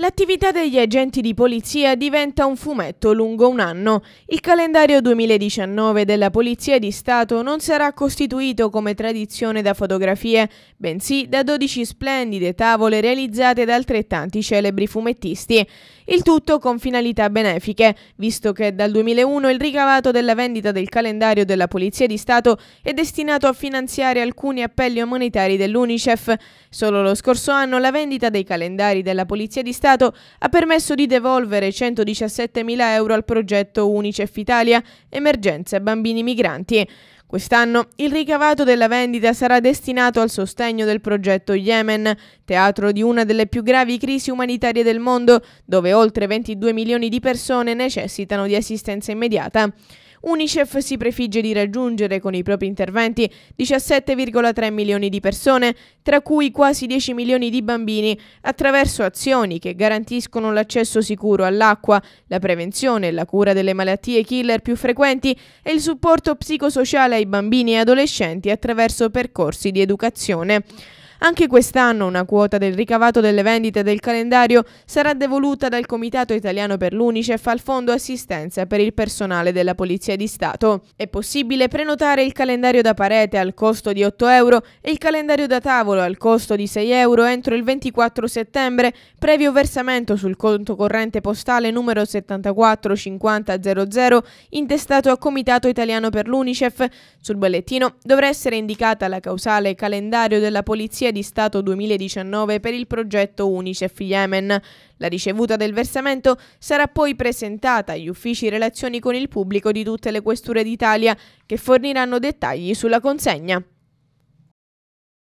L'attività degli agenti di polizia diventa un fumetto lungo un anno. Il calendario 2019 della Polizia di Stato non sarà costituito come tradizione da fotografie, bensì da 12 splendide tavole realizzate da altrettanti celebri fumettisti. Il tutto con finalità benefiche, visto che dal 2001 il ricavato della vendita del calendario della Polizia di Stato è destinato a finanziare alcuni appelli umanitari dell'UNICEF. Solo lo scorso anno la vendita dei calendari della Polizia di Stato Stato ha permesso di devolvere 117.000 euro al progetto Unicef Italia Emergenza Bambini Migranti. Quest'anno il ricavato della vendita sarà destinato al sostegno del progetto Yemen, teatro di una delle più gravi crisi umanitarie del mondo, dove oltre 22 milioni di persone necessitano di assistenza immediata. UNICEF si prefigge di raggiungere con i propri interventi 17,3 milioni di persone, tra cui quasi 10 milioni di bambini, attraverso azioni che garantiscono l'accesso sicuro all'acqua, la prevenzione e la cura delle malattie killer più frequenti e il supporto psicosociale ai bambini e adolescenti attraverso percorsi di educazione. Anche quest'anno una quota del ricavato delle vendite del calendario sarà devoluta dal Comitato Italiano per l'Unicef al Fondo Assistenza per il personale della Polizia di Stato. È possibile prenotare il calendario da parete al costo di 8 euro e il calendario da tavolo al costo di 6 euro entro il 24 settembre, previo versamento sul conto corrente postale numero 745000 intestato a Comitato Italiano per l'Unicef. Sul bollettino dovrà essere indicata la causale calendario della Polizia garanzia di Stato 2019 per il progetto UNICEF Yemen. La ricevuta del versamento sarà poi presentata agli uffici relazioni con il pubblico di tutte le questure d'Italia che forniranno dettagli sulla consegna.